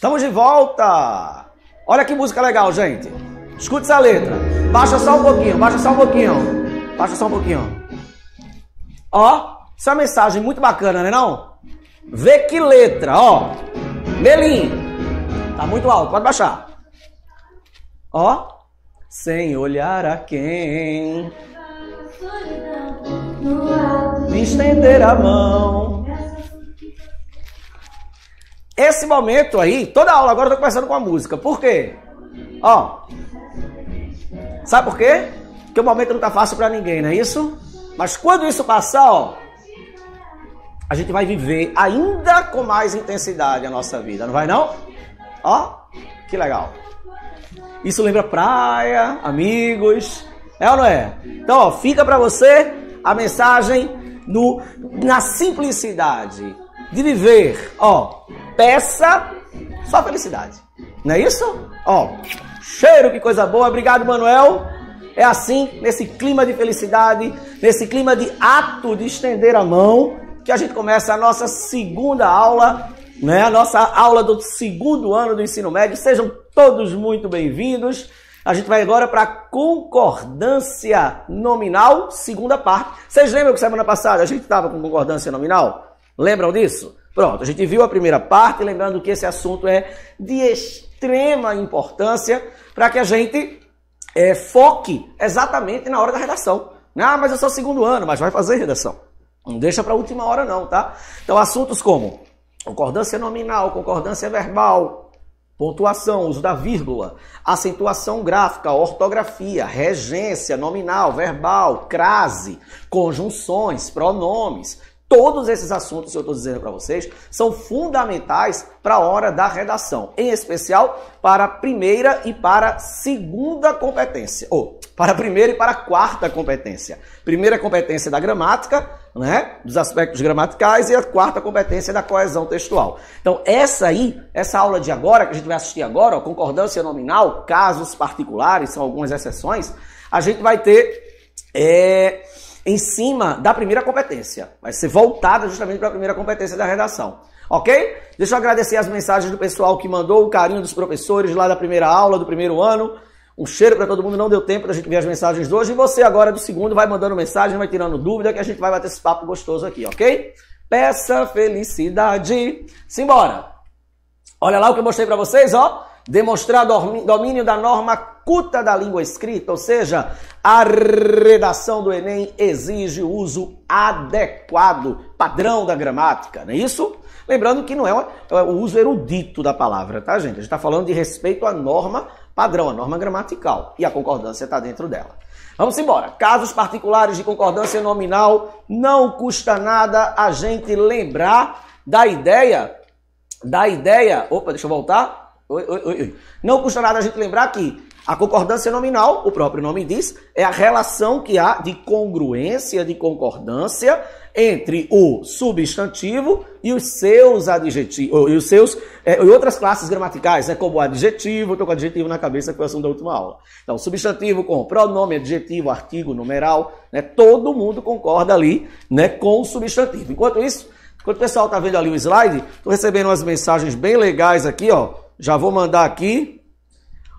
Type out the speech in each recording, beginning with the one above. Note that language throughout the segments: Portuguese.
Estamos de volta! Olha que música legal, gente. Escute essa letra. Baixa só um pouquinho, baixa só um pouquinho. Baixa só um pouquinho. Ó, essa é uma mensagem muito bacana, né não? Vê que letra, ó. Melim. Tá muito alto, pode baixar. Ó. Sem olhar a quem. Me estender a mão esse momento aí, toda aula agora eu tô começando com a música. Por quê? Ó. Sabe por quê? Porque o momento não tá fácil para ninguém, não é isso? Mas quando isso passar, ó, a gente vai viver ainda com mais intensidade a nossa vida, não vai não? Ó, que legal. Isso lembra praia, amigos, é ou não é? Então, ó, fica para você a mensagem no, na simplicidade de viver, ó, peça só felicidade. Não é isso? Ó, cheiro, que coisa boa. Obrigado, Manuel. É assim, nesse clima de felicidade, nesse clima de ato de estender a mão, que a gente começa a nossa segunda aula, né? A nossa aula do segundo ano do ensino médio. Sejam todos muito bem-vindos. A gente vai agora para a concordância nominal, segunda parte. Vocês lembram que semana passada a gente estava com concordância nominal? Lembram disso? Pronto, a gente viu a primeira parte, lembrando que esse assunto é de extrema importância para que a gente é, foque exatamente na hora da redação. Né? Ah, mas é só segundo ano, mas vai fazer redação. Não deixa para a última hora não, tá? Então assuntos como concordância nominal, concordância verbal, pontuação, uso da vírgula, acentuação gráfica, ortografia, regência nominal, verbal, crase, conjunções, pronomes, Todos esses assuntos que eu estou dizendo para vocês são fundamentais para a hora da redação, em especial para a primeira e para a segunda competência, ou para a primeira e para a quarta competência. Primeira competência da gramática, né, dos aspectos gramaticais, e a quarta competência da coesão textual. Então, essa aí, essa aula de agora, que a gente vai assistir agora, ó, concordância nominal, casos particulares, são algumas exceções, a gente vai ter. É em cima da primeira competência. Vai ser voltada justamente para a primeira competência da redação. Ok? Deixa eu agradecer as mensagens do pessoal que mandou, o carinho dos professores lá da primeira aula, do primeiro ano. Um cheiro para todo mundo, não deu tempo da gente ver as mensagens de hoje. E você agora do segundo vai mandando mensagem, vai tirando dúvida, que a gente vai bater esse papo gostoso aqui, ok? Peça felicidade. Simbora! Olha lá o que eu mostrei para vocês, ó demonstrar domínio da norma culta da língua escrita, ou seja, a redação do Enem exige o uso adequado, padrão da gramática, não é isso? Lembrando que não é, é o uso erudito da palavra, tá, gente? A gente está falando de respeito à norma padrão, à norma gramatical, e a concordância está dentro dela. Vamos embora. Casos particulares de concordância nominal, não custa nada a gente lembrar da ideia, da ideia, opa, deixa eu voltar, Oi, oi, oi. Não custa nada a gente lembrar que a concordância nominal, o próprio nome diz, é a relação que há de congruência, de concordância entre o substantivo e os seus adjetivos, e os seus é, e outras classes gramaticais, né, como adjetivo, estou com adjetivo na cabeça que foi o assunto da última aula. Então, substantivo com pronome, adjetivo, artigo, numeral, né, todo mundo concorda ali, né, com o substantivo. Enquanto isso, enquanto o pessoal está vendo ali o slide, tô recebendo umas mensagens bem legais aqui, ó. Já vou mandar aqui.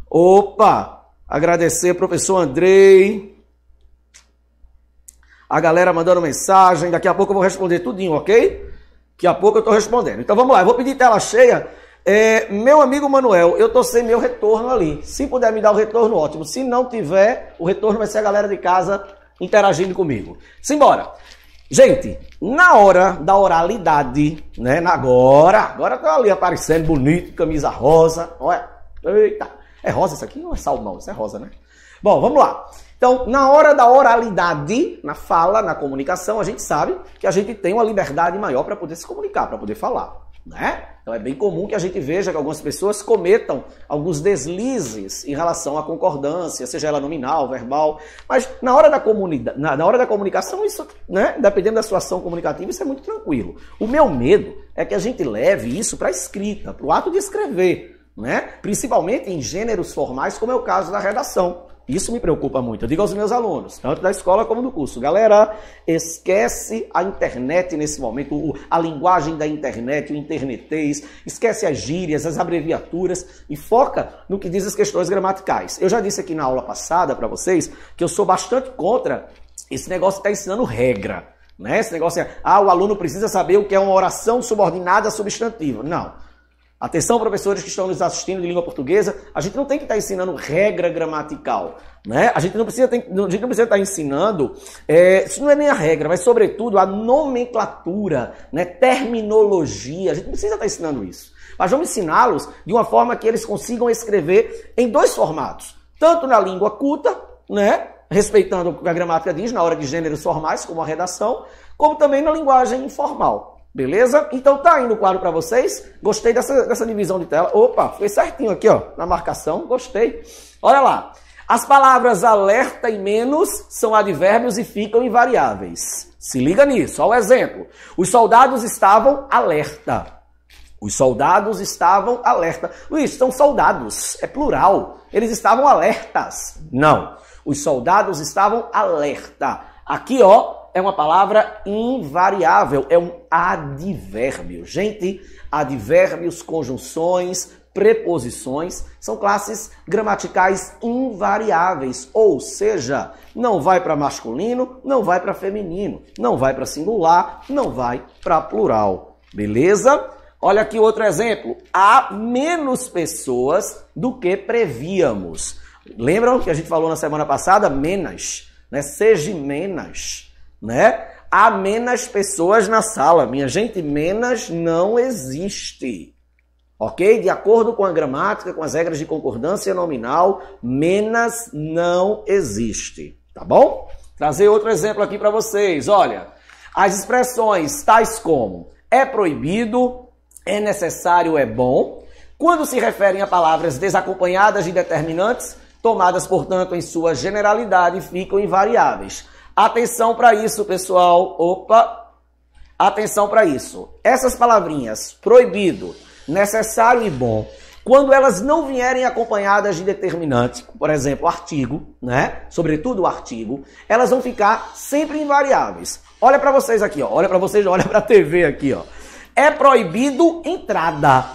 Opa! Agradecer, professor Andrei. A galera mandando mensagem. Daqui a pouco eu vou responder tudinho, ok? Daqui a pouco eu estou respondendo. Então vamos lá, eu vou pedir tela cheia. É, meu amigo Manuel, eu estou sem meu retorno ali. Se puder me dar o retorno, ótimo. Se não tiver, o retorno vai ser a galera de casa interagindo comigo. Simbora! Gente, na hora da oralidade, né? Agora, agora tá ali aparecendo bonito, camisa rosa. Olha, é? eita, é rosa isso aqui ou é salmão? Isso é rosa, né? Bom, vamos lá. Então, na hora da oralidade, na fala, na comunicação, a gente sabe que a gente tem uma liberdade maior para poder se comunicar, para poder falar. Né? Então é bem comum que a gente veja que algumas pessoas cometam alguns deslizes em relação à concordância, seja ela nominal, verbal, mas na hora da, comunidade, na, na hora da comunicação, isso, né, dependendo da sua ação comunicativa, isso é muito tranquilo. O meu medo é que a gente leve isso para a escrita, para o ato de escrever, né? principalmente em gêneros formais, como é o caso da redação. Isso me preocupa muito. Eu digo aos meus alunos, tanto da escola como do curso, galera, esquece a internet nesse momento, a linguagem da internet, o internetês, esquece as gírias, as abreviaturas e foca no que diz as questões gramaticais. Eu já disse aqui na aula passada para vocês que eu sou bastante contra esse negócio de estar tá ensinando regra. Né? Esse negócio é, ah, o aluno precisa saber o que é uma oração subordinada a substantivo. Não. Atenção, professores que estão nos assistindo de língua portuguesa, a gente não tem que estar tá ensinando regra gramatical, né? A gente não precisa, a gente não precisa estar tá ensinando, é, isso não é nem a regra, mas sobretudo a nomenclatura, né? Terminologia, a gente não precisa estar tá ensinando isso. Mas vamos ensiná-los de uma forma que eles consigam escrever em dois formatos, tanto na língua culta, né? Respeitando o que a gramática diz na hora de gêneros formais, como a redação, como também na linguagem informal. Beleza? Então tá aí no quadro para vocês. Gostei dessa, dessa divisão de tela. Opa, foi certinho aqui, ó, na marcação. Gostei. Olha lá. As palavras alerta e menos são advérbios e ficam invariáveis. Se liga nisso. Olha o exemplo. Os soldados estavam alerta. Os soldados estavam alerta. Luiz, são soldados. É plural. Eles estavam alertas. Não. Os soldados estavam alerta. Aqui, ó, é uma palavra invariável, é um advérbio. Gente, advérbios, conjunções, preposições são classes gramaticais invariáveis, ou seja, não vai para masculino, não vai para feminino, não vai para singular, não vai para plural. Beleza? Olha aqui outro exemplo. Há menos pessoas do que prevíamos. Lembram que a gente falou na semana passada? Menas, né? Seja menos né? Há menos pessoas na sala. Minha gente, menos não existe. Ok? De acordo com a gramática, com as regras de concordância nominal, menos não existe. Tá bom? Trazer outro exemplo aqui para vocês. Olha, as expressões tais como é proibido, é necessário, é bom, quando se referem a palavras desacompanhadas de determinantes, tomadas, portanto, em sua generalidade, ficam invariáveis. Atenção para isso, pessoal. Opa! Atenção para isso. Essas palavrinhas proibido, necessário e bom, quando elas não vierem acompanhadas de determinante, por exemplo, artigo, né? Sobretudo o artigo, elas vão ficar sempre invariáveis. Olha para vocês aqui, ó. Olha para vocês, olha para a TV aqui, ó. É proibido entrada.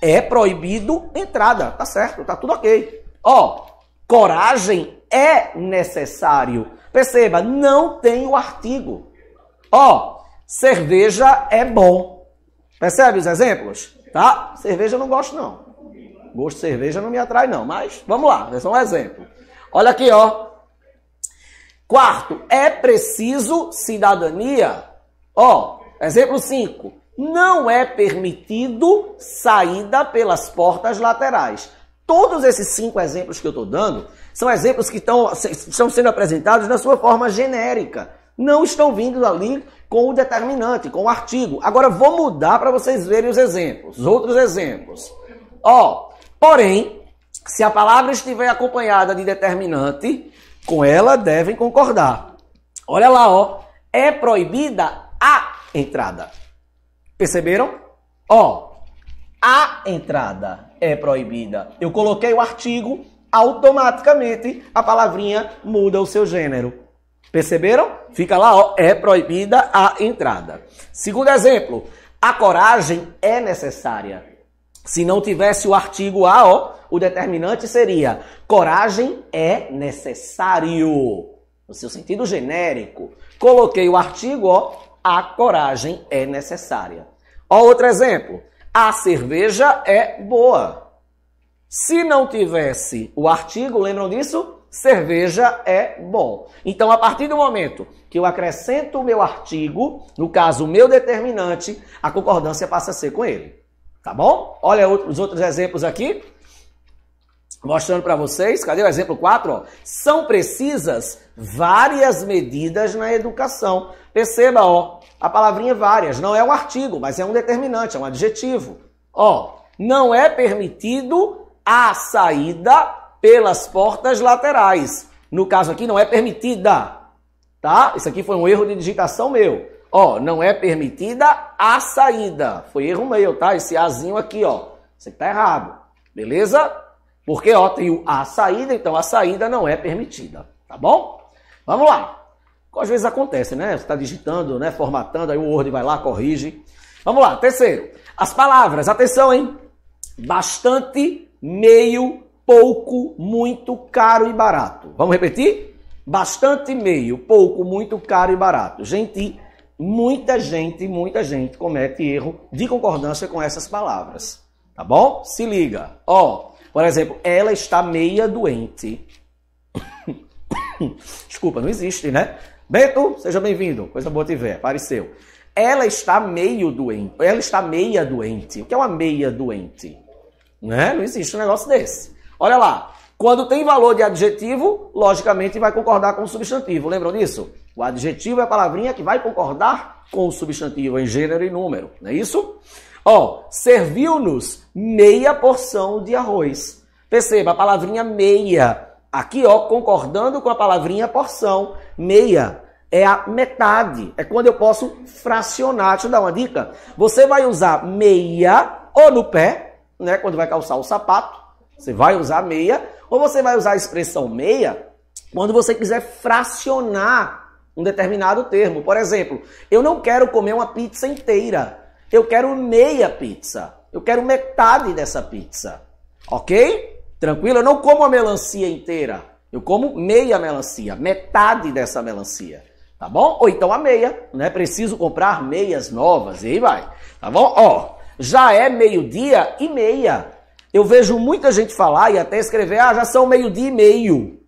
É proibido entrada, tá certo? Tá tudo OK. Ó, coragem é necessário Perceba, não tem o artigo. Ó, oh, cerveja é bom. Percebe os exemplos? Tá? Cerveja eu não gosto, não. Gosto de cerveja não me atrai, não. Mas vamos lá, é só um exemplo. Olha aqui, ó. Quarto, é preciso cidadania. Ó, exemplo 5. Não é permitido saída pelas portas laterais. Todos esses cinco exemplos que eu estou dando são exemplos que estão, estão sendo apresentados na sua forma genérica. Não estão vindo ali com o determinante, com o artigo. Agora vou mudar para vocês verem os exemplos, outros exemplos. Ó, porém, se a palavra estiver acompanhada de determinante, com ela devem concordar. Olha lá, ó. É proibida a entrada. Perceberam? Ó, a entrada é proibida. Eu coloquei o artigo automaticamente a palavrinha muda o seu gênero. Perceberam? Fica lá, ó, é proibida a entrada. Segundo exemplo, a coragem é necessária. Se não tivesse o artigo A, ó, o determinante seria coragem é necessário. No seu sentido genérico. Coloquei o artigo, ó, a coragem é necessária. Ó, outro exemplo. A cerveja é boa. Se não tivesse o artigo, lembram disso? Cerveja é bom. Então, a partir do momento que eu acrescento o meu artigo, no caso, o meu determinante, a concordância passa a ser com ele. Tá bom? Olha os outros exemplos aqui. Mostrando para vocês, cadê o exemplo 4? São precisas várias medidas na educação. Perceba, ó, a palavrinha várias não é um artigo, mas é um determinante, é um adjetivo. Ó, não é permitido a saída pelas portas laterais. No caso aqui, não é permitida. Tá? Isso aqui foi um erro de digitação meu. Ó, não é permitida a saída. Foi erro meu, tá? Esse azinho aqui, ó. Isso aqui tá errado. Beleza? Porque, ó, tem o a saída, então a saída não é permitida. Tá bom? Vamos lá. Às vezes acontece, né? Você está digitando, né? Formatando, aí o Word vai lá, corrige. Vamos lá, terceiro. As palavras, atenção, hein? Bastante meio, pouco, muito, caro e barato. Vamos repetir? Bastante meio, pouco, muito, caro e barato. Gente, muita gente, muita gente comete erro de concordância com essas palavras. Tá bom? Se liga. Ó, oh, por exemplo, ela está meia doente. Desculpa, não existe, né? Bento, seja bem-vindo. Coisa boa te ver, apareceu. Ela está meio doente. Ela está meia doente. O que é uma meia doente? Né? Não existe um negócio desse. Olha lá. Quando tem valor de adjetivo, logicamente vai concordar com o substantivo. Lembram disso? O adjetivo é a palavrinha que vai concordar com o substantivo em gênero e número. Não é isso? Ó, serviu-nos meia porção de arroz. Perceba, a palavrinha meia. Aqui, ó, concordando com a palavrinha porção. Meia é a metade. É quando eu posso fracionar. Deixa eu dar uma dica. Você vai usar meia ou no pé né? Quando vai calçar o sapato, você vai usar meia, ou você vai usar a expressão meia quando você quiser fracionar um determinado termo. Por exemplo, eu não quero comer uma pizza inteira. Eu quero meia pizza. Eu quero metade dessa pizza. Ok? Tranquilo? Eu não como a melancia inteira. Eu como meia melancia, metade dessa melancia. Tá bom? Ou então a meia, né? Preciso comprar meias novas. E aí vai. Tá bom? Ó, já é meio-dia e meia. Eu vejo muita gente falar e até escrever, ah, já são meio-dia e meio.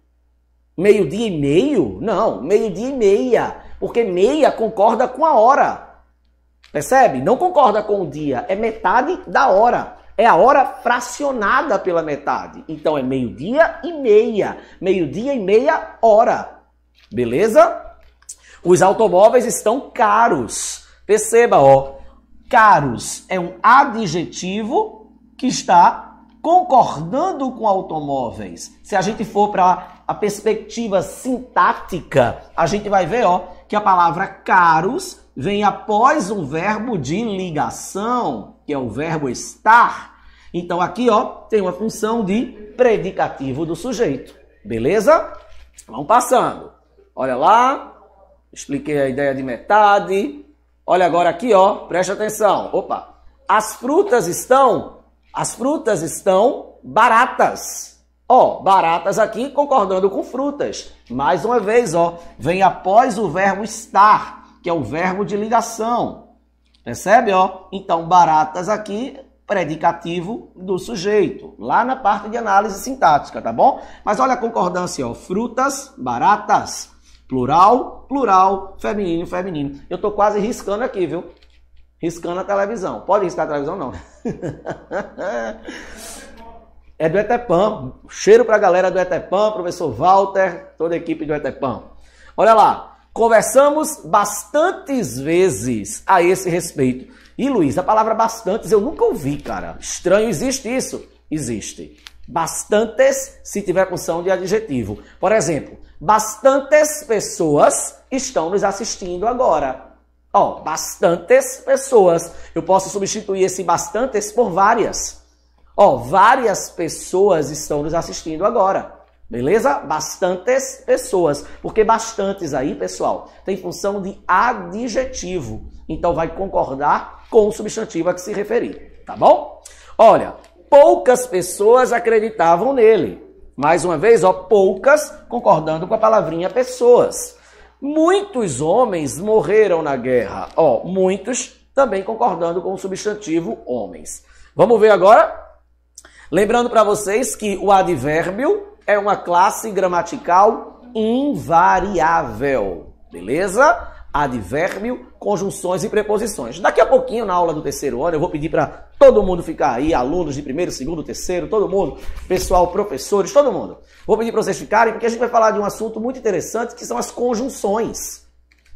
Meio-dia e meio? Não, meio-dia e meia. Porque meia concorda com a hora. Percebe? Não concorda com o dia. É metade da hora. É a hora fracionada pela metade. Então é meio-dia e meia. Meio-dia e meia hora. Beleza? Os automóveis estão caros. Perceba, ó. Caros é um adjetivo que está concordando com automóveis. Se a gente for para a perspectiva sintática, a gente vai ver ó, que a palavra caros vem após um verbo de ligação, que é o verbo estar. Então aqui ó, tem uma função de predicativo do sujeito. Beleza? Vamos passando. Olha lá. Expliquei a ideia de metade. Olha agora aqui, ó, preste atenção. Opa. As frutas estão, as frutas estão baratas. Ó, baratas aqui concordando com frutas. Mais uma vez, ó, vem após o verbo estar, que é o verbo de ligação. Percebe, ó? Então, baratas aqui predicativo do sujeito, lá na parte de análise sintática, tá bom? Mas olha a concordância, ó, frutas baratas. Plural, plural, feminino, feminino. Eu tô quase riscando aqui, viu? Riscando a televisão. Pode riscar a televisão, não. é do Etepam. Cheiro para a galera do Etepam, professor Walter, toda a equipe do Etepam. Olha lá, conversamos bastantes vezes a esse respeito. E Luiz, a palavra bastantes eu nunca ouvi, cara. Estranho, existe isso? Existe. Bastantes, se tiver função de adjetivo. Por exemplo, bastantes pessoas estão nos assistindo agora. Ó, bastantes pessoas. Eu posso substituir esse bastantes por várias. Ó, várias pessoas estão nos assistindo agora. Beleza? Bastantes pessoas. Porque bastantes aí, pessoal, tem função de adjetivo. Então vai concordar com o substantivo a que se referir, tá bom? Olha, poucas pessoas acreditavam nele. Mais uma vez, ó, poucas, concordando com a palavrinha pessoas. Muitos homens morreram na guerra. Ó, muitos também concordando com o substantivo homens. Vamos ver agora? Lembrando para vocês que o advérbio é uma classe gramatical invariável, beleza? Advérbio conjunções e preposições. Daqui a pouquinho, na aula do terceiro ano, eu vou pedir para todo mundo ficar aí, alunos de primeiro, segundo, terceiro, todo mundo, pessoal, professores, todo mundo. Vou pedir para vocês ficarem, porque a gente vai falar de um assunto muito interessante, que são as conjunções,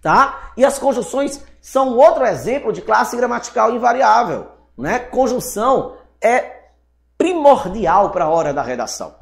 tá? E as conjunções são outro exemplo de classe gramatical invariável, né? Conjunção é primordial para a hora da redação,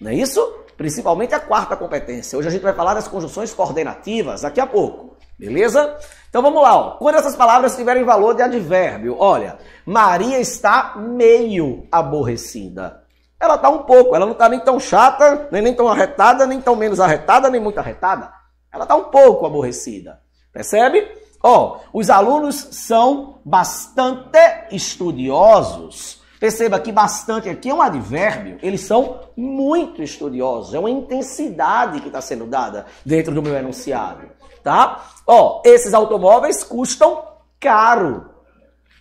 não é isso? principalmente a quarta competência. Hoje a gente vai falar das conjunções coordenativas daqui a pouco, beleza? Então vamos lá, ó. quando essas palavras tiverem valor de advérbio, olha, Maria está meio aborrecida. Ela está um pouco, ela não está nem tão chata, nem, nem tão arretada, nem tão menos arretada, nem muito arretada. Ela está um pouco aborrecida, percebe? Ó, os alunos são bastante estudiosos Perceba que bastante aqui é um advérbio. Eles são muito estudiosos. É uma intensidade que está sendo dada dentro do meu enunciado, tá? Ó, esses automóveis custam caro.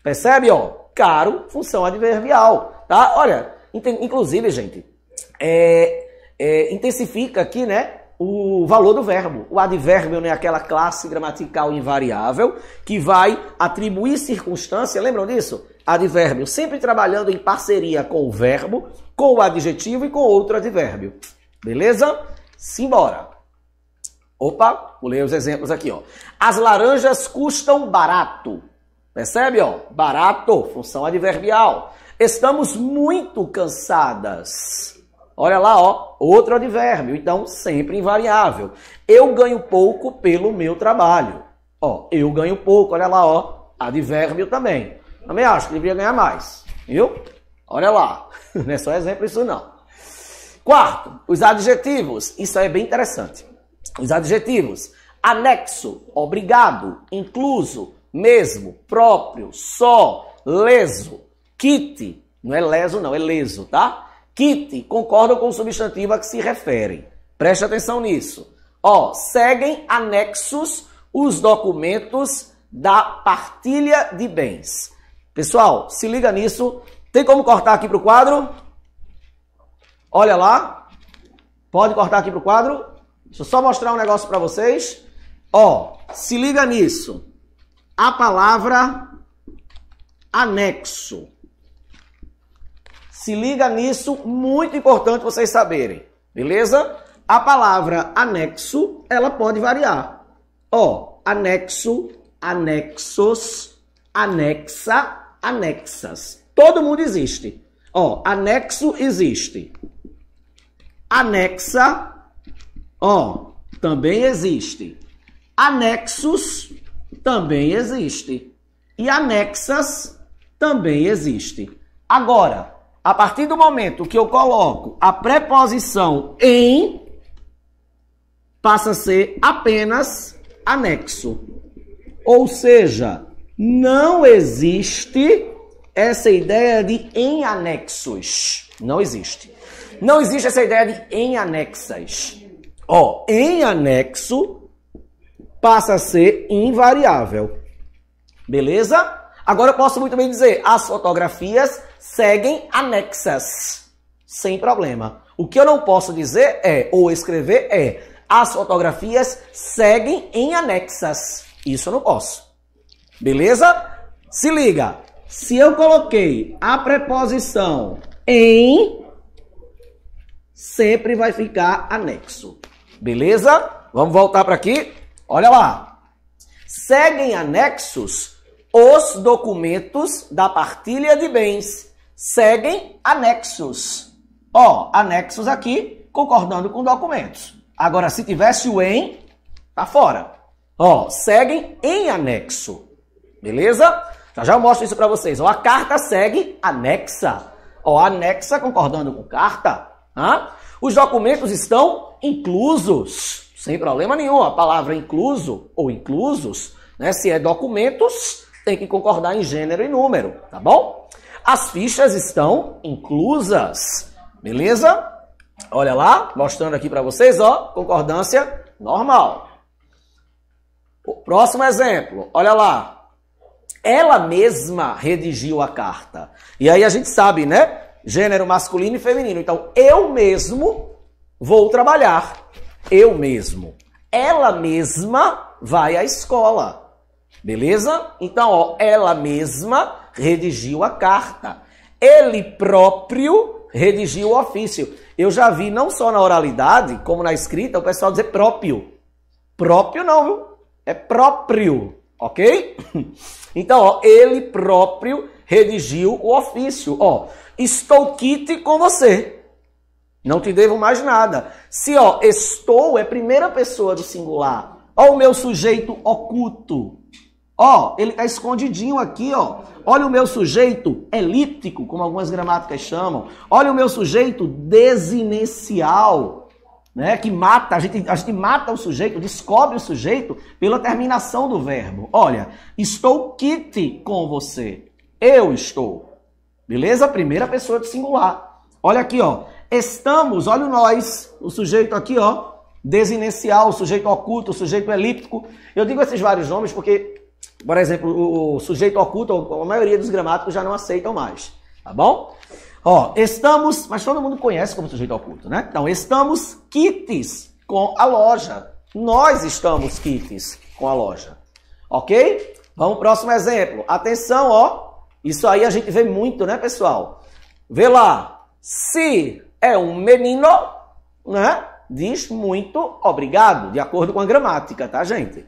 Percebe, ó? Caro, função adverbial, tá? Olha, inclusive, gente, é, é, intensifica aqui, né? o valor do verbo. O advérbio é aquela classe gramatical invariável que vai atribuir circunstância, lembram disso? advérbio, sempre trabalhando em parceria com o verbo, com o adjetivo e com outro advérbio. Beleza? Simbora! Opa, pulei os exemplos aqui, ó. As laranjas custam barato. Percebe, ó? Barato, função adverbial. Estamos muito cansadas. Olha lá, ó, outro advérbio, então sempre invariável. Eu ganho pouco pelo meu trabalho. Ó, eu ganho pouco, olha lá, ó, advérbio também. Também acho que deveria ganhar mais, viu? Olha lá, não é só exemplo isso não. Quarto, os adjetivos. Isso aí é bem interessante. Os adjetivos. Anexo, obrigado, incluso, mesmo, próprio, só, leso, kit. Não é leso, não, é leso, tá? Kit concordam com o substantivo a que se referem. Preste atenção nisso. Ó, seguem anexos os documentos da partilha de bens. Pessoal, se liga nisso. Tem como cortar aqui para o quadro? Olha lá. Pode cortar aqui para o quadro. Deixa eu só mostrar um negócio para vocês. Ó, se liga nisso. A palavra anexo. Se liga nisso, muito importante vocês saberem, beleza? A palavra anexo, ela pode variar. Ó, anexo, anexos, anexa, anexas. Todo mundo existe. Ó, anexo existe. Anexa, ó, também existe. Anexos também existe. E anexas também existe. Agora, a partir do momento que eu coloco a preposição em, passa a ser apenas anexo. Ou seja, não existe essa ideia de em anexos. Não existe. Não existe essa ideia de em anexas. Ó, em anexo passa a ser invariável. Beleza? Agora eu posso muito bem dizer, as fotografias seguem anexas. Sem problema. O que eu não posso dizer é, ou escrever é, as fotografias seguem em anexas. Isso eu não posso. Beleza? Se liga. Se eu coloquei a preposição em, sempre vai ficar anexo. Beleza? Vamos voltar para aqui. Olha lá. Seguem anexos os documentos da partilha de bens. Seguem anexos. Ó, anexos aqui, concordando com documentos. Agora, se tivesse o em, tá fora. Ó, seguem em anexo. Beleza? Já já eu mostro isso para vocês. Ó, a carta segue anexa. Ó, anexa concordando com carta. Tá? Os documentos estão inclusos. Sem problema nenhum. A palavra incluso ou inclusos, né? Se é documentos, tem que concordar em gênero e número, tá bom? As fichas estão inclusas. Beleza? Olha lá, mostrando aqui para vocês, ó, concordância normal. O próximo exemplo, olha lá, ela mesma redigiu a carta. E aí a gente sabe, né? Gênero masculino e feminino. Então, eu mesmo vou trabalhar. Eu mesmo. Ela mesma vai à escola. Beleza? Então, ó, ela mesma redigiu a carta. Ele próprio redigiu o ofício. Eu já vi não só na oralidade, como na escrita, o pessoal dizer próprio. Próprio não, viu? É próprio, ok? Então, ó, ele próprio redigiu o ofício. Ó, estou quite com você. Não te devo mais nada. Se ó, estou é primeira pessoa do singular. Ó, o meu sujeito oculto. Ó, ele tá escondidinho aqui, ó. Olha o meu sujeito elíptico, como algumas gramáticas chamam. Olha o meu sujeito desinencial né, que mata, a gente, a gente mata o sujeito, descobre o sujeito pela terminação do verbo. Olha, estou quite com você. Eu estou. Beleza? Primeira pessoa do singular. Olha aqui, ó. Estamos, olha o nós, o sujeito aqui, ó. Desinencial, o sujeito oculto, o sujeito elíptico. Eu digo esses vários nomes porque, por exemplo, o, o sujeito oculto, a maioria dos gramáticos já não aceitam mais. Tá bom? Ó, estamos, mas todo mundo conhece como sujeito oculto, né? Então, estamos kits com a loja. Nós estamos kits com a loja. OK? Vamos próximo exemplo. Atenção, ó. Isso aí a gente vê muito, né, pessoal? Vê lá. Se é um menino, né? Diz muito obrigado, de acordo com a gramática, tá, gente?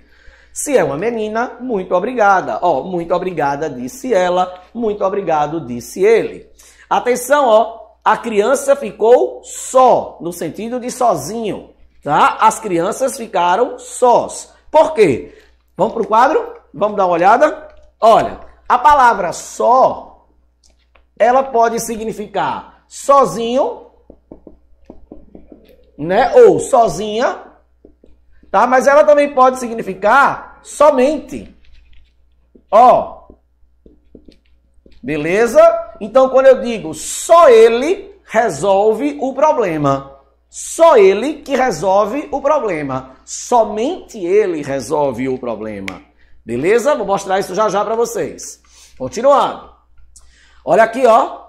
Se é uma menina, muito obrigada. Ó, muito obrigada, disse ela. Muito obrigado, disse ele. Atenção, ó. A criança ficou só, no sentido de sozinho, tá? As crianças ficaram sós. Por quê? Vamos para o quadro? Vamos dar uma olhada? Olha, a palavra só, ela pode significar sozinho, né? Ou sozinha, tá? Mas ela também pode significar somente. Ó, Beleza? Então, quando eu digo só ele resolve o problema. Só ele que resolve o problema. Somente ele resolve o problema. Beleza? Vou mostrar isso já já para vocês. Continuando. Olha aqui, ó.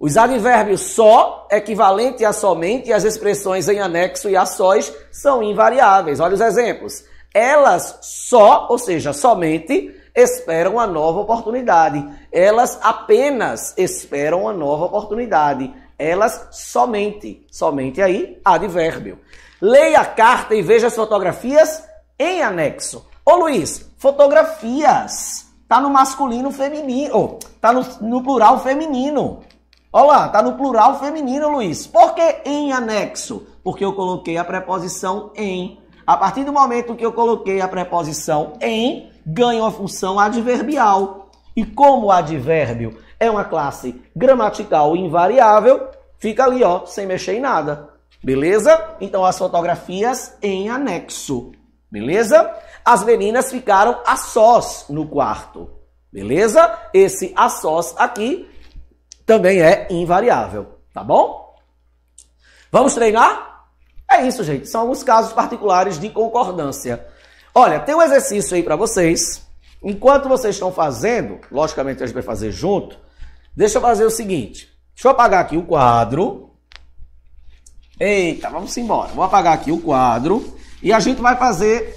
Os advérbios só, equivalente a somente, e as expressões em anexo e a sós são invariáveis. Olha os exemplos. Elas só, ou seja, somente, esperam a nova oportunidade. Elas apenas esperam a nova oportunidade. Elas somente, somente aí, advérbio. Leia a carta e veja as fotografias em anexo. Ô Luiz, fotografias. Tá no masculino feminino. Tá no, no plural feminino. Olha lá, tá no plural feminino, Luiz. Por que em anexo? Porque eu coloquei a preposição em. A partir do momento que eu coloquei a preposição em, ganham a função adverbial. E como o advérbio é uma classe gramatical invariável, fica ali, ó, sem mexer em nada. Beleza? Então as fotografias em anexo. Beleza? As meninas ficaram a sós no quarto. Beleza? Esse a sós aqui também é invariável, tá bom? Vamos treinar? É isso, gente. São alguns casos particulares de concordância. Olha, tem um exercício aí para vocês. Enquanto vocês estão fazendo, logicamente a gente vai fazer junto, deixa eu fazer o seguinte. Deixa eu apagar aqui o quadro. Eita, vamos embora. Vou apagar aqui o quadro e a gente vai fazer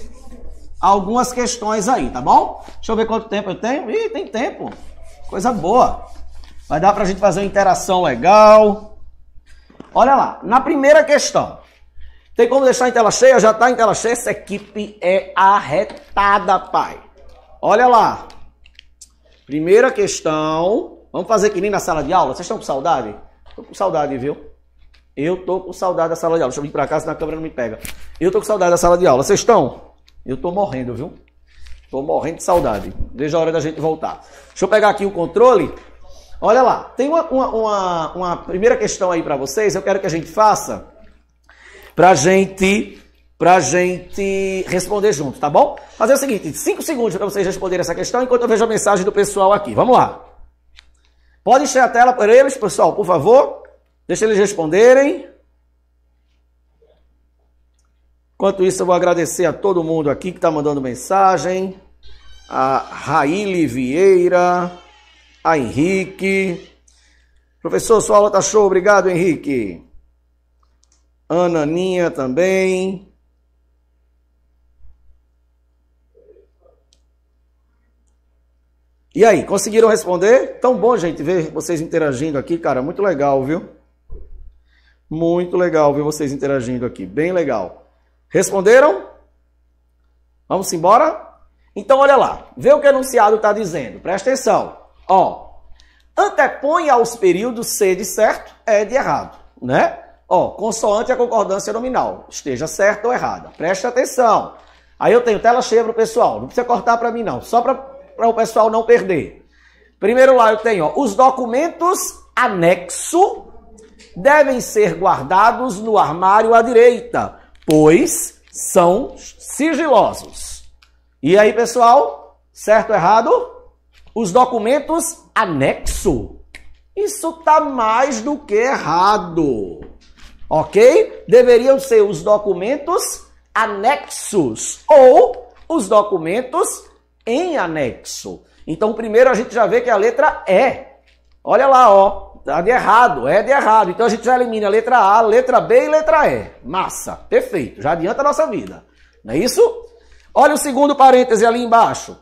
algumas questões aí, tá bom? Deixa eu ver quanto tempo eu tenho. Ih, tem tempo. Coisa boa. Vai dar pra gente fazer uma interação legal. Olha lá, na primeira questão. Tem como deixar em tela cheia? Já está em tela cheia. Essa equipe é arretada, pai. Olha lá. Primeira questão. Vamos fazer que nem na sala de aula. Vocês estão com saudade? Tô com saudade, viu? Eu tô com saudade da sala de aula. Deixa eu vir pra cá, senão a câmera não me pega. Eu tô com saudade da sala de aula. Vocês estão? Eu tô morrendo, viu? Tô morrendo de saudade. Veja a hora da gente voltar. Deixa eu pegar aqui o controle. Olha lá, tem uma, uma, uma, uma primeira questão aí para vocês. Eu quero que a gente faça pra gente pra gente responder junto, tá bom? Fazer o seguinte, cinco segundos para vocês responderem essa questão enquanto eu vejo a mensagem do pessoal aqui. Vamos lá. Pode encher a tela para eles, pessoal, por favor. Deixa eles responderem. Enquanto isso, eu vou agradecer a todo mundo aqui que está mandando mensagem. A Raíli Vieira, a Henrique. Professor, sua aula está show. Obrigado, Henrique. Ananinha também. E aí, conseguiram responder? Tão bom, gente, ver vocês interagindo aqui, cara. Muito legal, viu? Muito legal ver vocês interagindo aqui. Bem legal. Responderam? Vamos embora? Então, olha lá. Vê o que o enunciado está dizendo. Presta atenção. Ó. Antepõe aos períodos C de certo, é de errado, né? Ó, consoante a concordância nominal, esteja certa ou errada. Preste atenção. Aí eu tenho tela cheia para o pessoal, não precisa cortar para mim não, só para o pessoal não perder. Primeiro lá eu tenho ó, os documentos anexo devem ser guardados no armário à direita, pois são sigilosos. E aí, pessoal, certo ou errado? Os documentos anexo. Isso tá mais do que errado ok? Deveriam ser os documentos anexos ou os documentos em anexo. Então, primeiro a gente já vê que a letra E. Olha lá, ó. Tá de errado, é de errado. Então a gente já elimina a letra A, letra B e letra E. Massa, perfeito. Já adianta a nossa vida. Não é isso? Olha o segundo parêntese ali embaixo.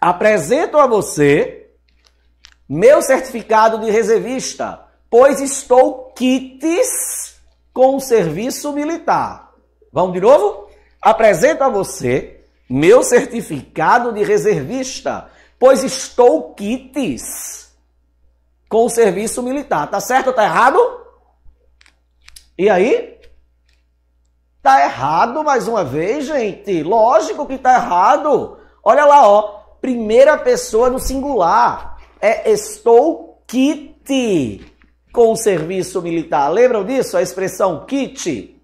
Apresento a você meu certificado de reservista, pois estou quites com o serviço militar. Vamos de novo? Apresento a você meu certificado de reservista, pois estou quites com o serviço militar. Tá certo ou tá errado? E aí? Tá errado mais uma vez, gente. Lógico que tá errado. Olha lá, ó. Primeira pessoa no singular. É estou quite com o serviço militar. Lembram disso? A expressão kit.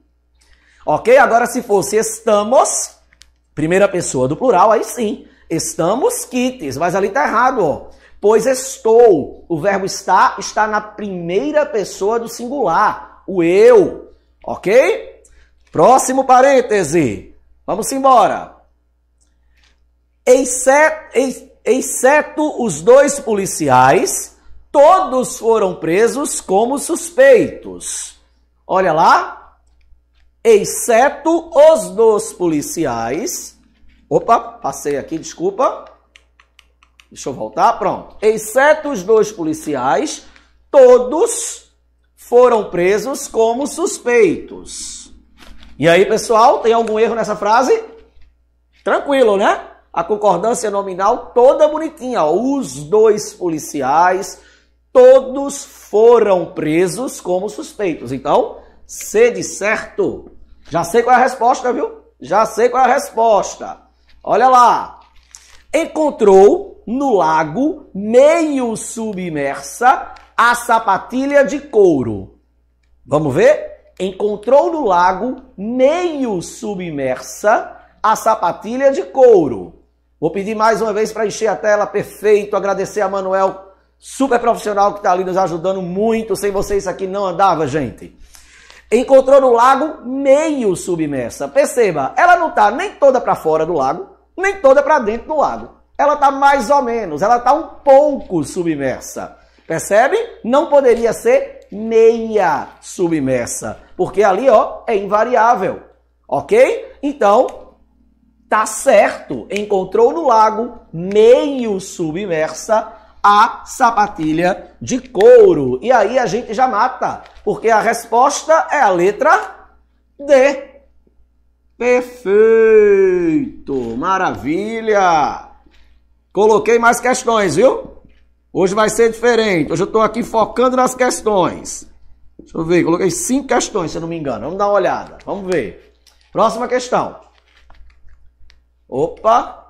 Ok? Agora, se fosse estamos, primeira pessoa do plural, aí sim. Estamos kits. mas ali tá errado, ó. Pois estou. O verbo está está na primeira pessoa do singular, o eu. Ok? Próximo parêntese. Vamos embora. Exceto, exceto os dois policiais todos foram presos como suspeitos. Olha lá, exceto os dos policiais. Opa, passei aqui, desculpa. Deixa eu voltar, pronto. Exceto os dois policiais, todos foram presos como suspeitos. E aí, pessoal, tem algum erro nessa frase? Tranquilo, né? A concordância nominal toda bonitinha. Os dois policiais, todos foram presos como suspeitos. Então, sede certo. Já sei qual é a resposta, viu? Já sei qual é a resposta. Olha lá. Encontrou no lago, meio submersa, a sapatilha de couro. Vamos ver? Encontrou no lago, meio submersa, a sapatilha de couro. Vou pedir mais uma vez para encher a tela perfeito, agradecer a Manuel super profissional que está ali nos ajudando muito. Sem você isso aqui não andava, gente. Encontrou no lago meio submersa. Perceba, ela não está nem toda para fora do lago, nem toda para dentro do lago. Ela está mais ou menos, ela está um pouco submersa. Percebe? Não poderia ser meia submersa, porque ali, ó, é invariável. OK? Então, tá certo. Encontrou no lago meio submersa a sapatilha de couro. E aí a gente já mata, porque a resposta é a letra D. Perfeito! Maravilha! Coloquei mais questões, viu? Hoje vai ser diferente. Hoje eu estou aqui focando nas questões. Deixa eu ver, coloquei cinco questões, se eu não me engano. Vamos dar uma olhada. Vamos ver. Próxima questão. Opa!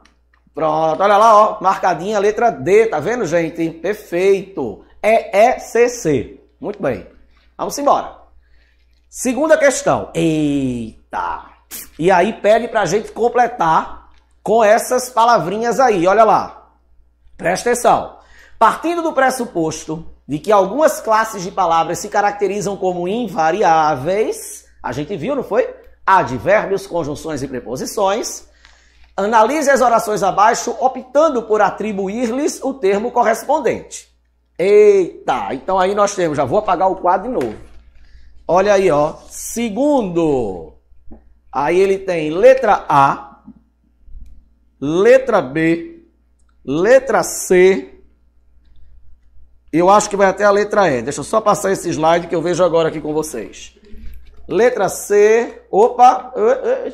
Pronto, olha lá, ó, marcadinha a letra D, tá vendo, gente? Perfeito. É ECC. Muito bem. Vamos embora. Segunda questão. Eita. E aí pede pra gente completar com essas palavrinhas aí, olha lá. Presta atenção. Partindo do pressuposto de que algumas classes de palavras se caracterizam como invariáveis, a gente viu, não foi? Advérbios, conjunções e preposições. Analise as orações abaixo, optando por atribuir-lhes o termo correspondente. Eita, então aí nós temos, já vou apagar o quadro de novo. Olha aí, ó. Segundo. Aí ele tem letra A, letra B, letra C. Eu acho que vai até a letra E. Deixa eu só passar esse slide que eu vejo agora aqui com vocês. Letra C. Opa! Eh, eh,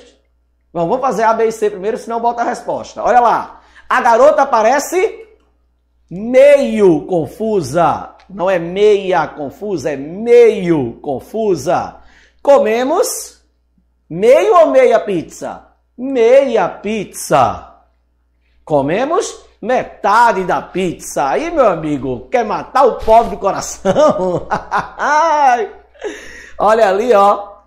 Vamos, vamos fazer A, B e C primeiro, senão bota a resposta. Olha lá. A garota parece meio confusa. Não é meia confusa, é meio confusa. Comemos meio ou meia pizza? Meia pizza. Comemos metade da pizza. Aí, meu amigo, quer matar o pobre coração? Olha ali, ó.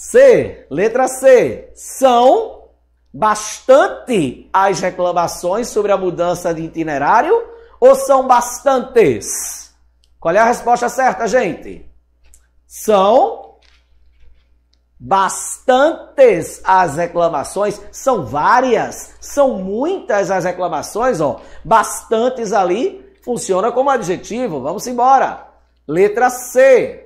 C, letra C, são bastante as reclamações sobre a mudança de itinerário ou são bastantes? Qual é a resposta certa, gente? São bastantes as reclamações, são várias, são muitas as reclamações, ó. Bastantes ali funciona como adjetivo. Vamos embora. Letra C.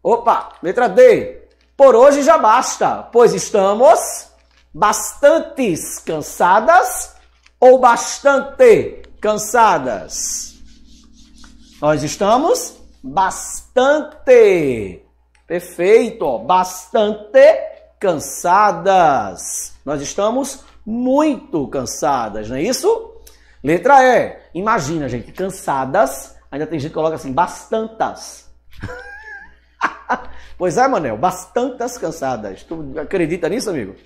Opa, letra D. Por hoje já basta, pois estamos bastantes cansadas ou bastante cansadas. Nós estamos bastante, perfeito, bastante cansadas. Nós estamos muito cansadas, não é isso? Letra E. Imagina, gente, cansadas. Ainda tem gente que coloca assim, bastantas. Pois é, Manel, bastantes cansadas. Tu acredita nisso, amigo?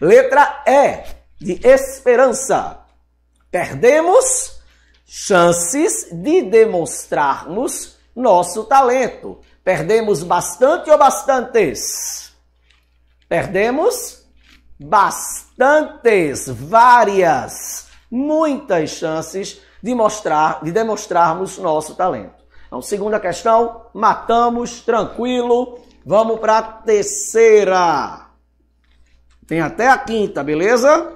Letra E, de esperança. Perdemos chances de demonstrarmos nosso talento. Perdemos bastante ou bastantes? Perdemos bastantes, várias, muitas chances de mostrar, de demonstrarmos nosso talento. Então, segunda questão, matamos, tranquilo. Vamos para a terceira. Tem até a quinta, beleza?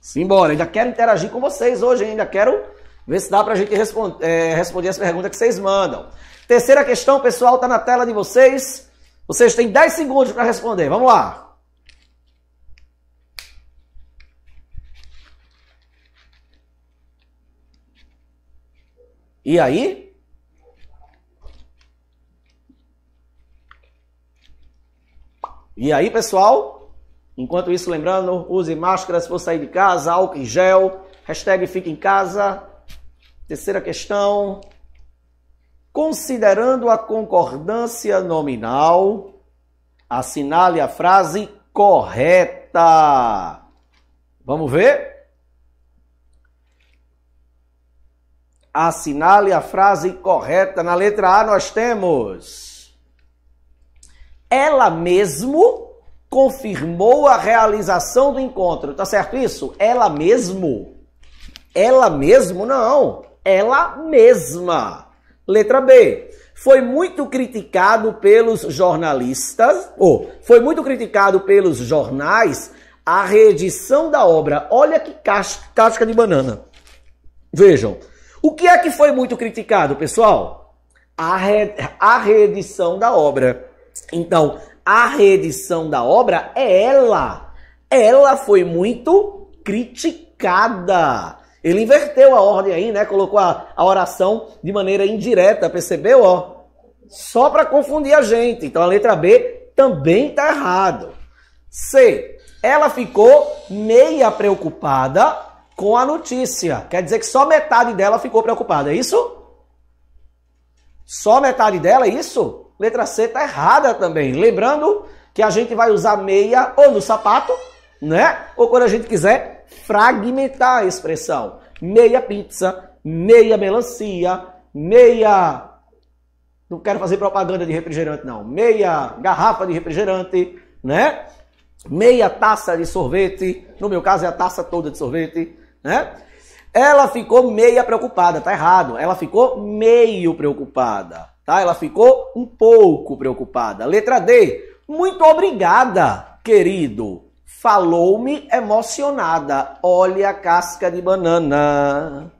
Simbora, ainda quero interagir com vocês hoje, ainda quero ver se dá para a gente respond é, responder as perguntas que vocês mandam. Terceira questão, pessoal, tá na tela de vocês. Vocês têm 10 segundos para responder. Vamos lá. E aí? E aí, pessoal? Enquanto isso, lembrando, use máscara se for sair de casa, álcool em gel, hashtag fique em casa. Terceira questão. Considerando a concordância nominal, assinale a frase correta. Vamos ver? assinale a frase correta. Na letra A nós temos. Ela mesmo confirmou a realização do encontro. Tá certo isso? Ela mesmo. Ela mesmo não. Ela mesma. Letra B. Foi muito criticado pelos jornalistas, ou foi muito criticado pelos jornais a reedição da obra. Olha que casca de banana. Vejam, o que é que foi muito criticado, pessoal? A, re... a reedição da obra. Então, a reedição da obra é ela. Ela foi muito criticada. Ele inverteu a ordem aí, né? Colocou a, a oração de maneira indireta, percebeu? Ó, só para confundir a gente. Então a letra B também tá errado. C. Ela ficou meia preocupada com a notícia. Quer dizer que só metade dela ficou preocupada, é isso? Só metade dela, é isso? Letra C tá errada também. Lembrando que a gente vai usar meia ou no sapato, né? Ou quando a gente quiser fragmentar a expressão. Meia pizza, meia melancia, meia. Não quero fazer propaganda de refrigerante, não. Meia garrafa de refrigerante, né? Meia taça de sorvete. No meu caso, é a taça toda de sorvete né? Ela ficou meia preocupada, tá errado. Ela ficou meio preocupada, tá? Ela ficou um pouco preocupada. Letra D. Muito obrigada, querido. Falou-me emocionada. Olha a casca de banana.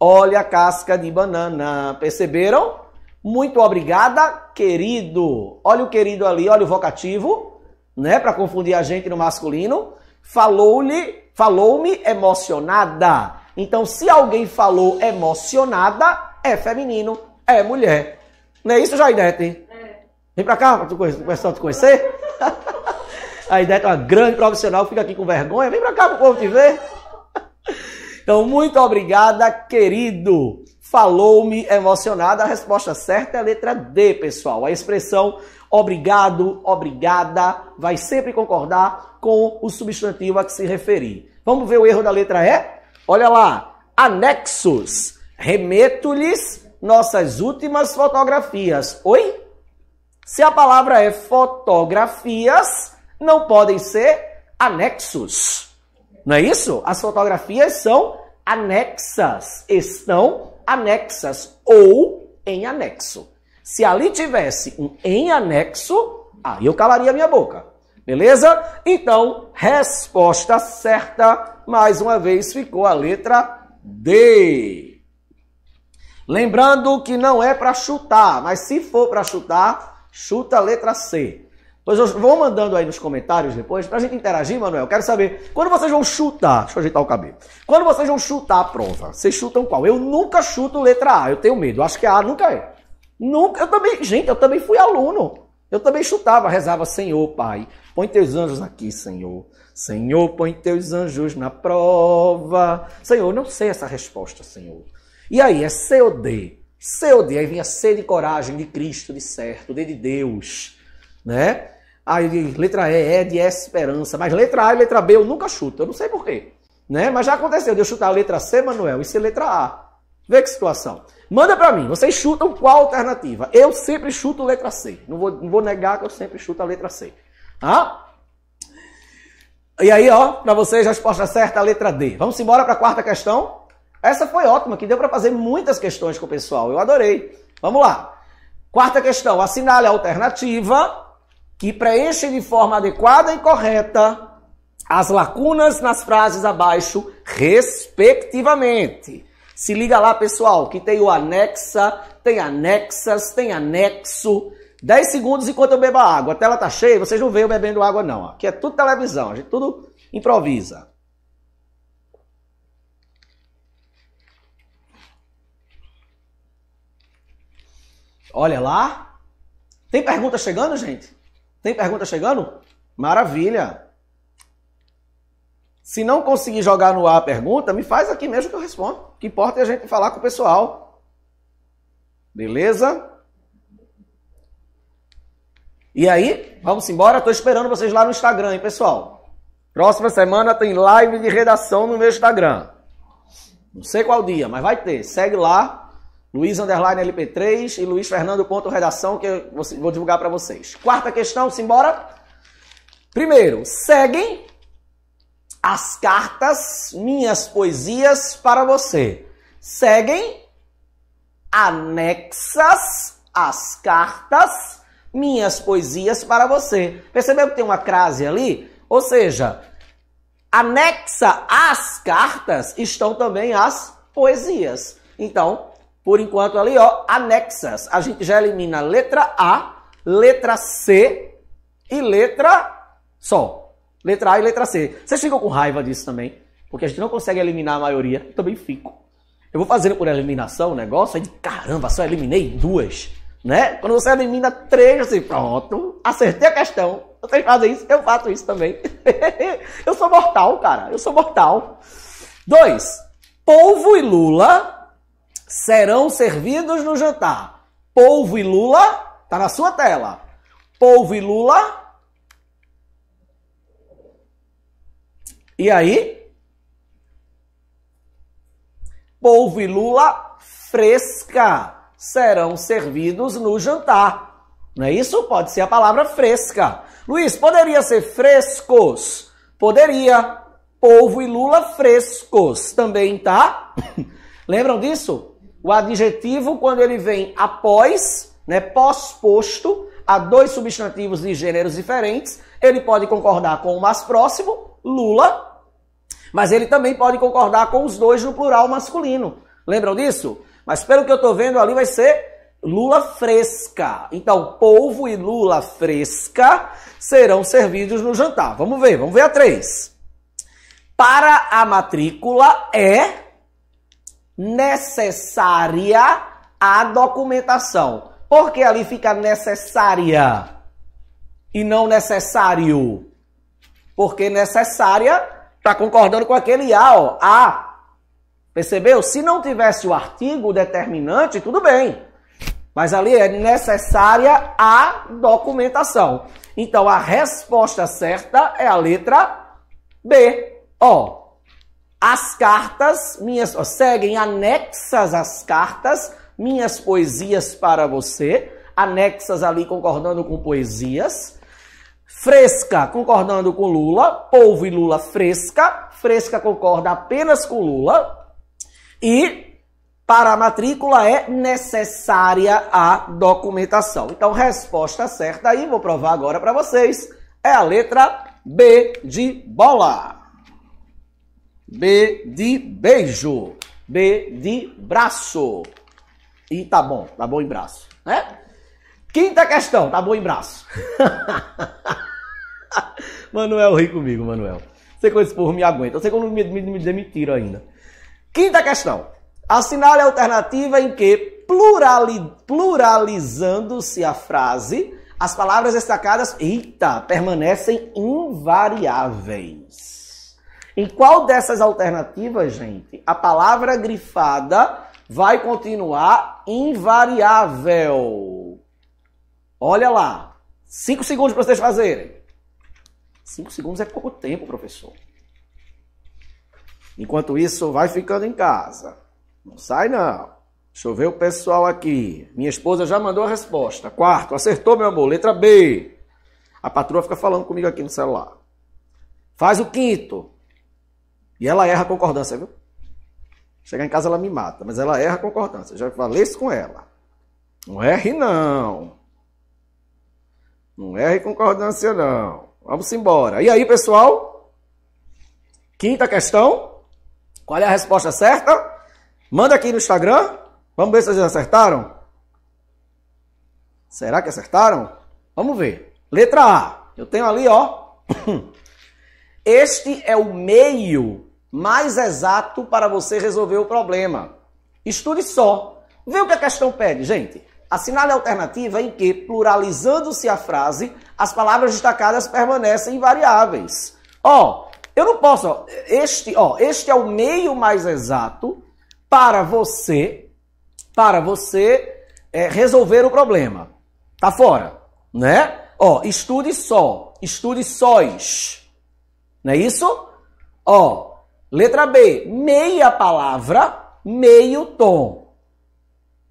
Olha a casca de banana. Perceberam? Muito obrigada, querido. Olha o querido ali, olha o vocativo, né? Para confundir a gente no masculino. Falou-lhe, falou-me emocionada. Então, se alguém falou emocionada, é feminino, é mulher. Não é isso, Jaidete? É. Vem pra cá, pra tu conhecer, te conhecer. A ideia é uma grande profissional, fica aqui com vergonha. Vem pra cá pro povo te ver. Então, muito obrigada, querido. Falou-me emocionada. A resposta certa é a letra D, pessoal. A expressão Obrigado, obrigada, vai sempre concordar com o substantivo a que se referir. Vamos ver o erro da letra E? Olha lá. Anexos. Remeto-lhes nossas últimas fotografias. Oi? Se a palavra é fotografias, não podem ser anexos. Não é isso? As fotografias são anexas, estão anexas ou em anexo. Se ali tivesse um em anexo, aí eu calaria a minha boca. Beleza? Então, resposta certa, mais uma vez ficou a letra D. Lembrando que não é para chutar, mas se for para chutar, chuta a letra C. Pois eu vou mandando aí nos comentários depois para a gente interagir, Manuel. Quero saber, quando vocês vão chutar, deixa eu ajeitar o cabelo. Quando vocês vão chutar a prova, vocês chutam qual? Eu nunca chuto letra A, eu tenho medo. Acho que a, é a nunca é. Nunca, eu também, gente, eu também fui aluno. Eu também chutava, rezava, Senhor, Pai, põe teus anjos aqui, Senhor. Senhor, põe teus anjos na prova. Senhor, não sei essa resposta, Senhor. E aí, é C ou D? C ou D? Aí vinha C de coragem, de Cristo, de certo, D de Deus, né? Aí, letra E, E de esperança. Mas letra A e letra B eu nunca chuto, eu não sei porquê, né? Mas já aconteceu de eu chutar a letra C, Manuel, e C letra A. Vê que situação. Manda para mim, vocês chutam qual alternativa? Eu sempre chuto letra C. Não vou, não vou negar que eu sempre chuto a letra C. Ah? E aí, ó, para vocês a resposta certa, é a letra D. Vamos embora para a quarta questão? Essa foi ótima, que deu para fazer muitas questões com o pessoal. Eu adorei. Vamos lá. Quarta questão, assinale a alternativa que preenche de forma adequada e correta as lacunas nas frases abaixo, respectivamente. Se liga lá, pessoal, que tem o anexa, tem anexas, tem anexo. 10 segundos enquanto eu bebo a água. A tela tá cheia, vocês não veem bebendo água, não. Aqui é tudo televisão, a gente tudo improvisa. Olha lá. Tem pergunta chegando, gente? Tem pergunta chegando? Maravilha! Se não conseguir jogar no ar a pergunta, me faz aqui mesmo que eu respondo. O que importa é a gente falar com o pessoal. Beleza? E aí, vamos embora. Estou esperando vocês lá no Instagram, hein, pessoal? Próxima semana tem live de redação no meu Instagram. Não sei qual dia, mas vai ter. Segue lá, Luiz Underline LP3 e Luiz Fernando ponto redação que eu vou divulgar para vocês. Quarta questão, simbora. Primeiro, seguem as cartas, minhas poesias para você. Seguem anexas as cartas, minhas poesias para você. Percebeu que tem uma crase ali? Ou seja, anexa às cartas estão também as poesias. Então, por enquanto ali, ó, anexas. A gente já elimina letra A, letra C e letra Sol. Letra A e letra C. Vocês ficam com raiva disso também, porque a gente não consegue eliminar a maioria. Eu também fico. Eu vou fazendo por eliminação o negócio, aí de caramba, só eliminei duas. Né? Quando você elimina três, assim, pronto, acertei a questão. Vocês fazem isso, eu faço isso também. eu sou mortal, cara. Eu sou mortal. Dois. Polvo e Lula serão servidos no jantar. Polvo e Lula, tá na sua tela. Polvo e Lula E aí? Polvo e lula fresca serão servidos no jantar. Não é isso? Pode ser a palavra fresca. Luiz, poderia ser frescos? Poderia. Polvo e lula frescos também, tá? Lembram disso? O adjetivo, quando ele vem após, né, pós-posto, a dois substantivos de gêneros diferentes, ele pode concordar com o mais próximo Lula, mas ele também pode concordar com os dois no plural masculino. Lembram disso? Mas pelo que eu estou vendo ali vai ser Lula fresca. Então, polvo e Lula fresca serão servidos no jantar. Vamos ver, vamos ver a três. Para a matrícula é necessária a documentação. Porque ali fica necessária e não necessário. Porque necessária está concordando com aquele A, ó. A. Percebeu? Se não tivesse o artigo determinante, tudo bem. Mas ali é necessária a documentação. Então a resposta certa é a letra B. Ó. As cartas, minhas, ó, seguem anexas as cartas, minhas poesias para você, anexas ali concordando com poesias Fresca concordando com Lula, Povo e Lula Fresca, Fresca concorda apenas com Lula e para a matrícula é necessária a documentação. Então, resposta certa aí, vou provar agora para vocês, é a letra B de bola. B de beijo, B de braço. E tá bom, tá bom em braço, né? Quinta questão, tá bom em braço. Manuel ri comigo, Manuel. Você com esse povo me aguenta. Você quando me, me, me demitiram ainda. Quinta questão. Assinale a é alternativa em que, plurali, pluralizando-se a frase, as palavras destacadas, eita, permanecem invariáveis. Em qual dessas alternativas, gente, a palavra grifada vai continuar invariável? Olha lá. Cinco segundos para vocês fazerem. Cinco segundos é pouco tempo, professor. Enquanto isso, vai ficando em casa. Não sai, não. Deixa eu ver o pessoal aqui. Minha esposa já mandou a resposta. Quarto, acertou, meu amor. Letra B. A patroa fica falando comigo aqui no celular. Faz o quinto. E ela erra a concordância, viu? Chegar em casa ela me mata, mas ela erra a concordância. Eu já falei isso com ela. Não erre, não. Não erre concordância, não. Vamos embora. E aí, pessoal? Quinta questão. Qual é a resposta certa? Manda aqui no Instagram. Vamos ver se vocês acertaram. Será que acertaram? Vamos ver. Letra A. Eu tenho ali, ó. Este é o meio mais exato para você resolver o problema. Estude só. Vê o que a questão pede, gente. Assinale a alternativa em que, pluralizando-se a frase, as palavras destacadas permanecem invariáveis. Ó, oh, eu não posso, ó, este, ó, este é o meio mais exato para você, para você é, resolver o problema. Tá fora, né? Ó, oh, estude só, estude sóis. Não é isso? Ó, letra B, meia palavra, meio tom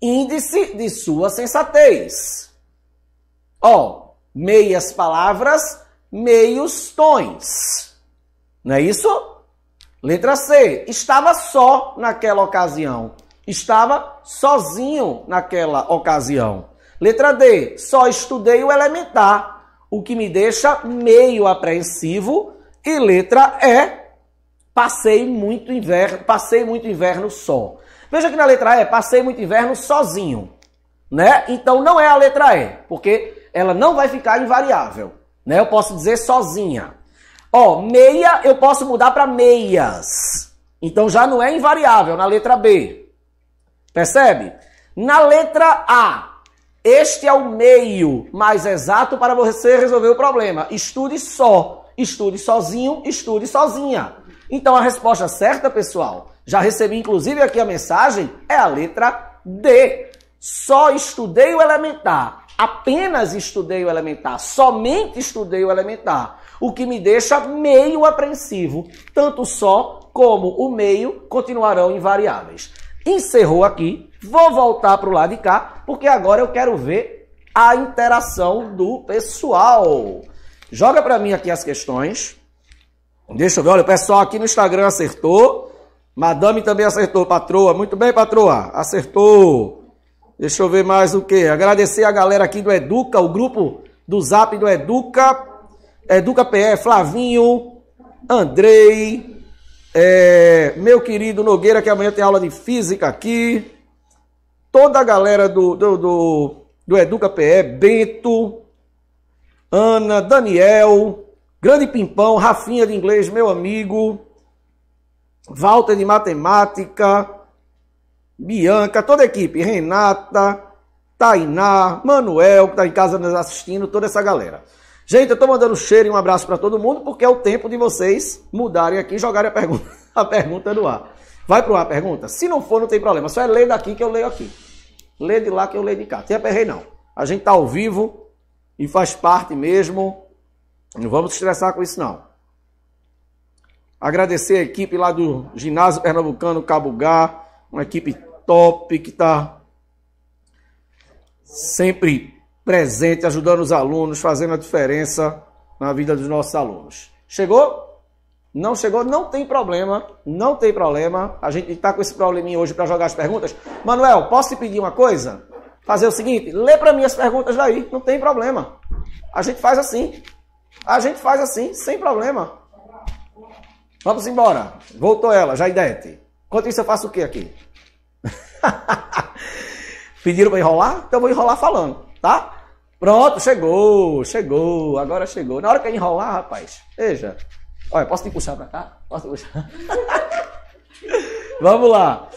índice de sua sensatez. Ó, oh, meias palavras, meios tons. Não é isso? Letra C. Estava só naquela ocasião. Estava sozinho naquela ocasião. Letra D. Só estudei o elementar, o que me deixa meio apreensivo. E letra E. Passei muito inverno, passei muito inverno só. Veja que na letra E, passei muito inverno sozinho, né? Então não é a letra E, porque ela não vai ficar invariável, né? Eu posso dizer sozinha. Ó, meia eu posso mudar para meias. Então já não é invariável na letra B. Percebe? Na letra A, este é o meio mais exato para você resolver o problema. Estude só, estude sozinho, estude sozinha. Então a resposta certa, pessoal, já recebi inclusive aqui a mensagem, é a letra D. Só estudei o elementar. Apenas estudei o elementar. Somente estudei o elementar. O que me deixa meio apreensivo. Tanto só como o meio continuarão invariáveis. Encerrou aqui. Vou voltar para o lado de cá, porque agora eu quero ver a interação do pessoal. Joga para mim aqui as questões. Deixa eu ver. Olha, o pessoal aqui no Instagram acertou. Madame também acertou, patroa. Muito bem, patroa. Acertou. Deixa eu ver mais o que. Agradecer a galera aqui do Educa, o grupo do Zap do Educa. Educa PE, Flavinho, Andrei, é, meu querido Nogueira, que amanhã tem aula de física aqui. Toda a galera do, do, do, do Educa PE, Bento, Ana, Daniel, Grande Pimpão, Rafinha de Inglês, meu amigo. Walter de Matemática, Bianca, toda a equipe, Renata, Tainá, Manuel, que está em casa nos assistindo, toda essa galera. Gente, eu estou mandando um cheiro e um abraço para todo mundo, porque é o tempo de vocês mudarem aqui e jogarem a pergunta, a pergunta no ar. Vai para o ar a pergunta? Se não for, não tem problema. Só é ler daqui que eu leio aqui. Ler de lá que eu leio de cá. Tem aperrei, não. A gente está ao vivo e faz parte mesmo. Não vamos estressar com isso, não. Agradecer a equipe lá do Ginásio Pernambucano Cabugá, uma equipe top que está sempre presente, ajudando os alunos, fazendo a diferença na vida dos nossos alunos. Chegou? Não chegou? Não tem problema, não tem problema. A gente está com esse probleminha hoje para jogar as perguntas. Manuel, posso te pedir uma coisa? Fazer o seguinte, lê para mim as perguntas daí, não tem problema. A gente faz assim. A gente faz assim, sem problema. Vamos embora. Voltou ela, Jaidete. Enquanto isso, eu faço o que aqui? Pediram para enrolar? Então eu vou enrolar falando, tá? Pronto, chegou, chegou, agora chegou. Na hora que eu é enrolar, rapaz, veja. Olha, posso te puxar para cá? Posso te puxar? Vamos lá.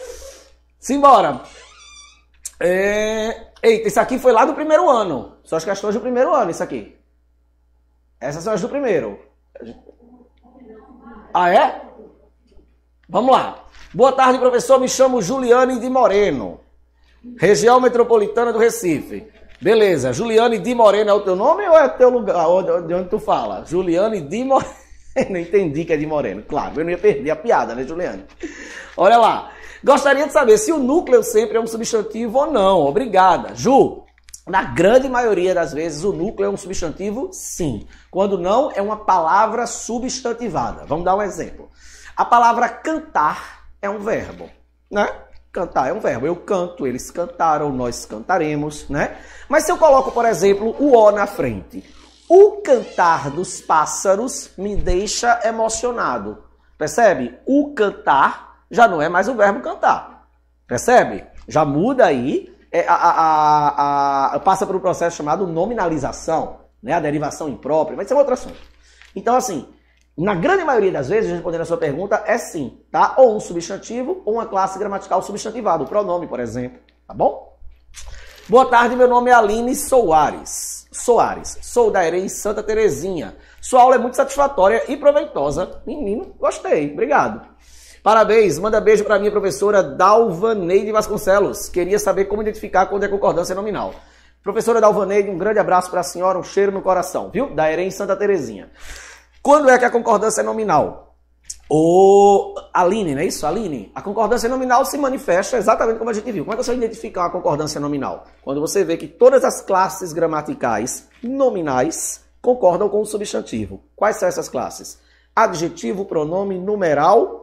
Simbora. É... Eita, isso aqui foi lá do primeiro ano. São é as questões do primeiro ano, isso aqui. Essas são as do primeiro. Ah, é? Vamos lá. Boa tarde, professor. Me chamo Juliane de Moreno, região metropolitana do Recife. Beleza. Juliane de Moreno é o teu nome ou é teu lugar? De onde tu fala? Juliane de Moreno. Não entendi que é de Moreno. Claro, eu não ia perder a piada, né, Juliane? Olha lá. Gostaria de saber se o núcleo sempre é um substantivo ou não. Obrigada. Ju, na grande maioria das vezes, o núcleo é um substantivo, sim. Quando não, é uma palavra substantivada. Vamos dar um exemplo. A palavra cantar é um verbo, né? Cantar é um verbo. Eu canto, eles cantaram, nós cantaremos, né? Mas se eu coloco, por exemplo, o O na frente, o cantar dos pássaros me deixa emocionado. Percebe? O cantar já não é mais o verbo cantar. Percebe? Já muda aí é, a, a, a, passa por um processo chamado nominalização, né? a derivação imprópria, mas isso é um outro assunto. Então, assim, na grande maioria das vezes, respondendo a sua pergunta, é sim, tá? Ou um substantivo ou uma classe gramatical substantivada, o pronome, por exemplo, tá bom? Boa tarde, meu nome é Aline Soares. Soares, sou da EREM Santa Terezinha. Sua aula é muito satisfatória e proveitosa. Menino, gostei, obrigado. Parabéns, manda beijo para minha professora Dalva Neide Vasconcelos. Queria saber como identificar quando é concordância nominal. Professora Dalva Neide, um grande abraço para a senhora, um cheiro no coração, viu? Da Erem Santa Terezinha. Quando é que a concordância é nominal? O Aline, não é isso? Aline, a concordância nominal se manifesta exatamente como a gente viu. Como é que você identifica uma concordância nominal? Quando você vê que todas as classes gramaticais nominais concordam com o substantivo. Quais são essas classes? Adjetivo, pronome, numeral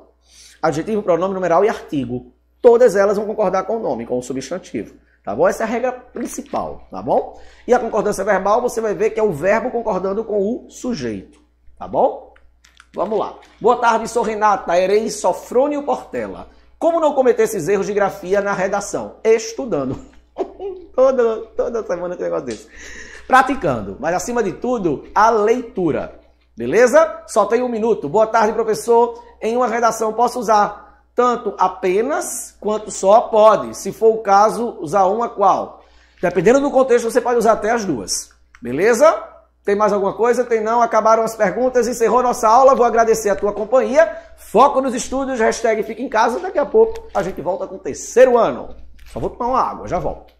adjetivo, pronome numeral e artigo. Todas elas vão concordar com o nome, com o substantivo. Tá bom? Essa é a regra principal, tá bom? E a concordância verbal, você vai ver que é o verbo concordando com o sujeito, tá bom? Vamos lá. Boa tarde, sou Renata Erei Sofrônio Portela. Como não cometer esses erros de grafia na redação? Estudando. toda, toda semana tem negócio desse. Praticando, mas acima de tudo, a leitura. Beleza? Só tem um minuto. Boa tarde, professor em uma redação posso usar tanto apenas quanto só pode. Se for o caso, usar uma qual. Dependendo do contexto, você pode usar até as duas. Beleza? Tem mais alguma coisa? Tem não? Acabaram as perguntas, encerrou nossa aula. Vou agradecer a tua companhia. Foco nos estudos, hashtag fica em casa. Daqui a pouco a gente volta com o terceiro ano. Só vou tomar uma água, já volto.